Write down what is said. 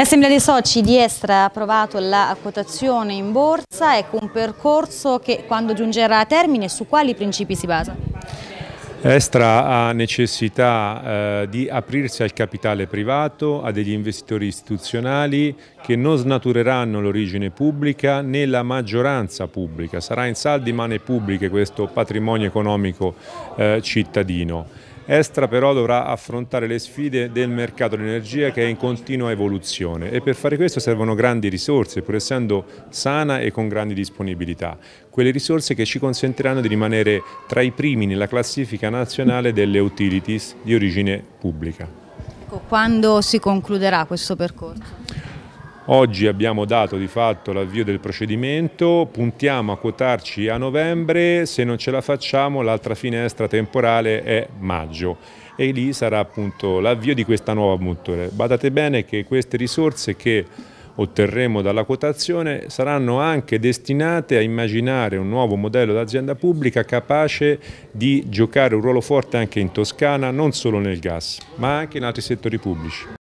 L'Assemblea dei Soci di Estra ha approvato la quotazione in borsa, ecco un percorso che quando giungerà a termine su quali principi si basa? Estra ha necessità eh, di aprirsi al capitale privato, a degli investitori istituzionali che non snatureranno l'origine pubblica né la maggioranza pubblica, sarà in saldi mani pubbliche questo patrimonio economico eh, cittadino. Estra però dovrà affrontare le sfide del mercato dell'energia che è in continua evoluzione e per fare questo servono grandi risorse, pur essendo sana e con grandi disponibilità. Quelle risorse che ci consentiranno di rimanere tra i primi nella classifica nazionale delle utilities di origine pubblica. Ecco, quando si concluderà questo percorso? Oggi abbiamo dato di fatto l'avvio del procedimento, puntiamo a quotarci a novembre, se non ce la facciamo l'altra finestra temporale è maggio e lì sarà appunto l'avvio di questa nuova motore. Badate bene che queste risorse che otterremo dalla quotazione saranno anche destinate a immaginare un nuovo modello d'azienda pubblica capace di giocare un ruolo forte anche in Toscana, non solo nel gas, ma anche in altri settori pubblici.